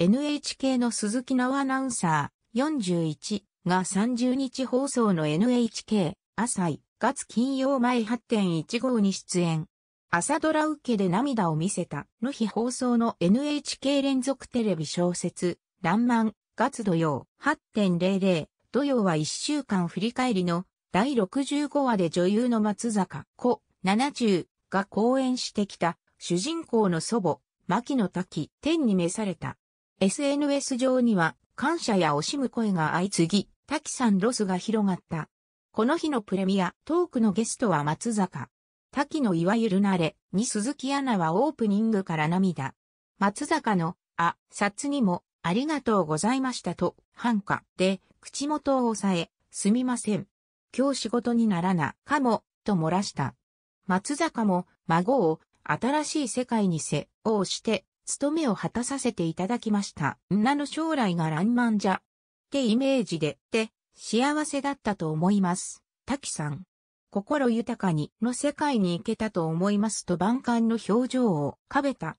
NHK の鈴木直アナウンサー41が30日放送の NHK 朝日、月金曜前8.15に出演。朝ドラ受けで涙を見せたの日放送の NHK 連続テレビ小説、らんまん、月土曜8.00土曜は1週間振り返りの第65話で女優の松坂子70が講演してきた主人公の祖母、牧野滝天に召された SNS 上には感謝や惜しむ声が相次ぎ、滝さんロスが広がった。この日のプレミアトークのゲストは松坂。滝のいわゆる慣れに鈴木アナはオープニングから涙。松坂の、あ、札にも、ありがとうございましたと、繁華で、口元を押さえ、すみません。今日仕事にならな、かも、と漏らした。松坂も、孫を、新しい世界にせ、を押して、務めを果たさせていただきました。女の将来が爛漫じゃ。ってイメージで、で、幸せだったと思います。滝さん。心豊かにの世界に行けたと思いますと万感の表情をかべた